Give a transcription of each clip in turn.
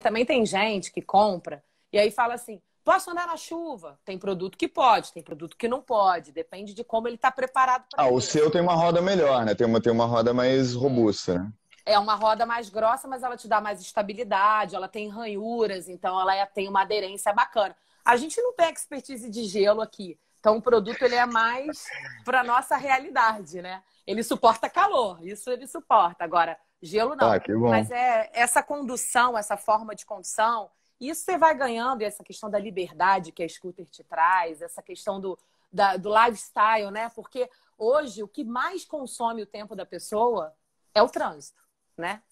Também tem gente que compra e aí fala assim: posso andar na chuva? Tem produto que pode, tem produto que não pode, depende de como ele está preparado para Ah, ele. o seu tem uma roda melhor, né? Tem uma, tem uma roda mais robusta, né? É uma roda mais grossa, mas ela te dá mais estabilidade, ela tem ranhuras, então ela é, tem uma aderência bacana. A gente não tem expertise de gelo aqui. Então o produto ele é mais para nossa realidade, né? Ele suporta calor, isso ele suporta. Agora, Gelo não. Ah, Mas é essa condução, essa forma de condução, isso você vai ganhando, essa questão da liberdade que a scooter te traz, essa questão do, da, do lifestyle, né? Porque hoje o que mais consome o tempo da pessoa é o trânsito, né?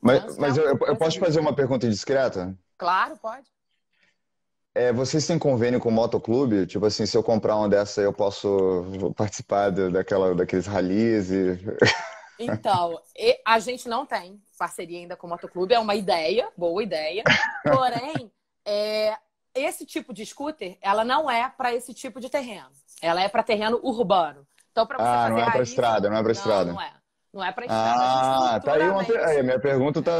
Mas, é mas eu, eu, posso fazer uma pergunta indiscreta? Claro, pode. É, vocês têm convênio com o motoclube? Tipo assim, se eu comprar uma dessa, eu posso participar daquela, daqueles rallies e... Então, a gente não tem parceria ainda com o motoclube, é uma ideia, boa ideia. Porém, é, esse tipo de scooter, ela não é para esse tipo de terreno. Ela é para terreno urbano. Então, para você ah, fazer não é para estrada, não é para estrada. Não é. Não é para ah, estrada. Ah, tá aí uma aí, minha pergunta, tá,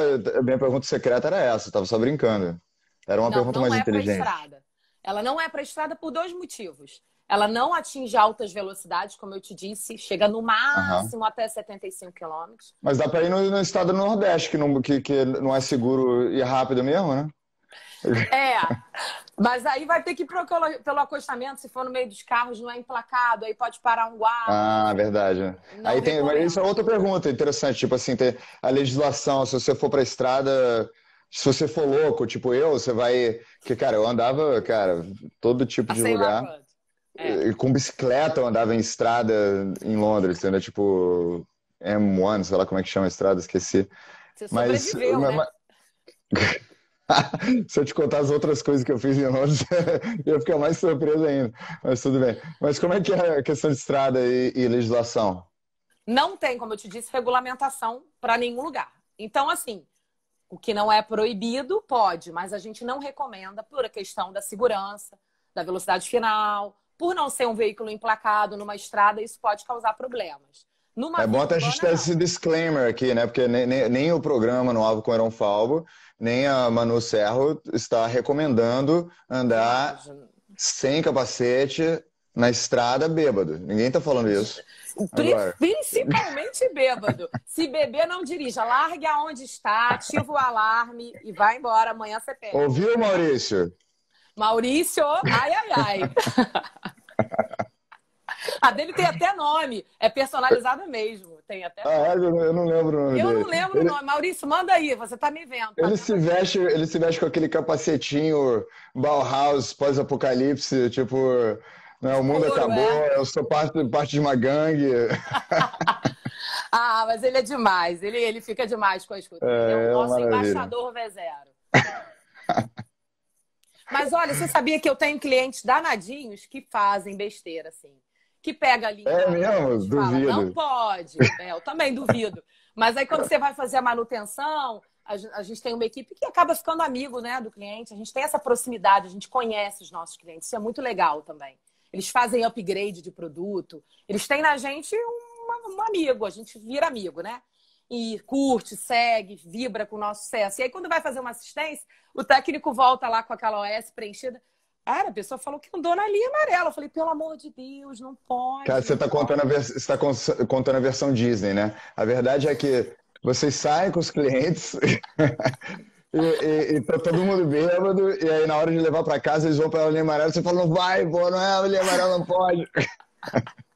minha pergunta secreta era essa, tava só brincando. Era uma não, pergunta não mais é inteligente. Pra estrada. Ela não é para estrada por dois motivos. Ela não atinge altas velocidades, como eu te disse, chega no máximo uhum. até 75 km. Mas dá para ir no, no, estado do Nordeste, que não, que, que não é seguro e rápido mesmo, né? É, mas aí vai ter que ir pro, pelo acostamento, se for no meio dos carros, não é emplacado, aí pode parar um guarda. Ah, verdade. Não aí tem, mas isso é outra pergunta interessante, tipo assim, ter a legislação, se você for pra estrada, se você for louco, tipo eu, você vai, que cara, eu andava, cara, todo tipo de lugar. Lá, é. Com bicicleta eu andava em estrada em Londres, entendeu? Tipo, M1, sei lá como é que chama a estrada, esqueci. Você mas, né? Se eu te contar as outras coisas que eu fiz em Londres, eu ia ficar mais surpreso ainda. Mas tudo bem. Mas como é que é a questão de estrada e, e legislação? Não tem, como eu te disse, regulamentação para nenhum lugar. Então, assim, o que não é proibido, pode, mas a gente não recomenda por a questão da segurança, da velocidade final, por não ser um veículo emplacado numa estrada, isso pode causar problemas. Numa é bom até ter esse disclaimer aqui, né? Porque nem, nem, nem o programa no Alvo com Heron Falvo, nem a Manu Serro está recomendando andar sem capacete na estrada bêbado. Ninguém está falando isso. Agora. Principalmente bêbado. Se beber, não dirija. Largue aonde está, ativa o alarme e vai embora. Amanhã você pega. Ouviu, Maurício? Maurício, ai, ai, ai. A dele tem até nome. É personalizada mesmo. Tem até. Ah, nome. eu não lembro o nome. Eu dele. não lembro ele... o nome. Maurício, manda aí, você tá me vendo. Tá ele, se veste, ele se veste com aquele capacetinho Bauhaus pós-apocalipse, tipo. Né, o mundo Puro, acabou, é. eu sou parte, parte de uma gangue. ah, mas ele é demais. Ele, ele fica demais com a escuta. É, ele é, é o é nosso maravilha. embaixador V0. Mas olha, você sabia que eu tenho clientes danadinhos que fazem besteira, assim que pega ali. É mesmo? Duvido. Fala, não pode. É, eu também duvido. Mas aí quando você vai fazer a manutenção, a, gente tem uma equipe que acaba ficando amigo né, do cliente. A gente tem essa proximidade, a gente conhece os nossos clientes. Isso é muito legal também. Eles fazem upgrade de produto. Eles têm na gente um, um amigo. A gente vira amigo, né? E curte, segue, vibra com o nosso sucesso. E aí quando vai fazer uma assistência, o técnico volta lá com aquela OS preenchida. Cara, a pessoa falou que andou na linha amarela. Eu falei, pelo amor de Deus, não pode. Cara, você está contando, vers... tá contando a versão Disney, né? A verdade é que vocês saem com os clientes. E, e, e tá todo mundo bêbado, e aí na hora de levar para casa eles vão para a linha amarela, você fala, não vai, pô, não é a linha amarela, não pode.